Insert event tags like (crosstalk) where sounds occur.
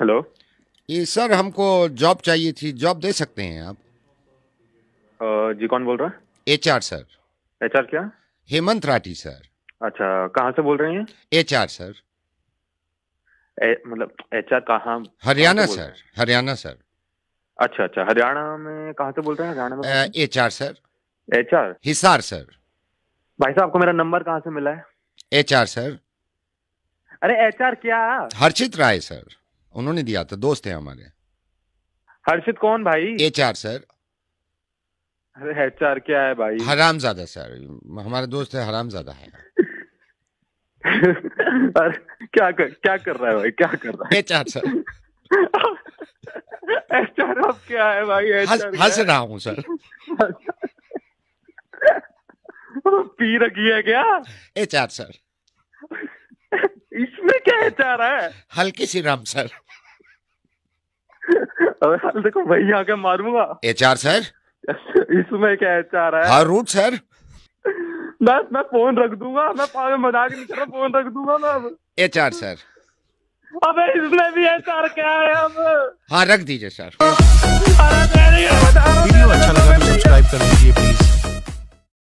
hello ये sir हमको job चाहिए थी जॉब दे सकते हैं आप जी कौन बोल रहा है H R sir H R क्या हेमंत राठी सर अच्छा कहाँ से बोल रहे हैं एच आर सर मतलब एच आर कहाँ हरियाणा सर हरियाणा सर अच्छा अच्छा हरियाणा में कहाँ से बोल रहे हैं हरियाणा में H R sir H R Hisar sir भाई साहब आपको मेरा नंबर कहाँ से मिला है एच आर सर अरे एच आर क्या हर्षित राय सर उन्होंने दिया था दोस्त है हमारे हर्षित कौन भाई एच आर सर अरे एच आर क्या है भाई हराम ज्यादा सर हमारे दोस्त है हराम ज्यादा है अरे क्या कर क्या कर रहा है भाई क्या कर रहा है H R sir H R अब क्या है भाई हंस रहा हूँ सर पी रखी है क्या एच आर सर इसमें क्या एच आर है हल्की सी राम सर (laughs) देखो वही आके मारूंगा एच आर सर इसमें क्या एच आर है हाँ रूट सर बस मैं फोन रख दूंगा मैं पागल मजाक नहीं कर रहा फोन रख दूंगा मैं एच आर सर अबे इसमें भी एच आर क्या है अब हाँ रख दीजिए सर अच्छा लगा तो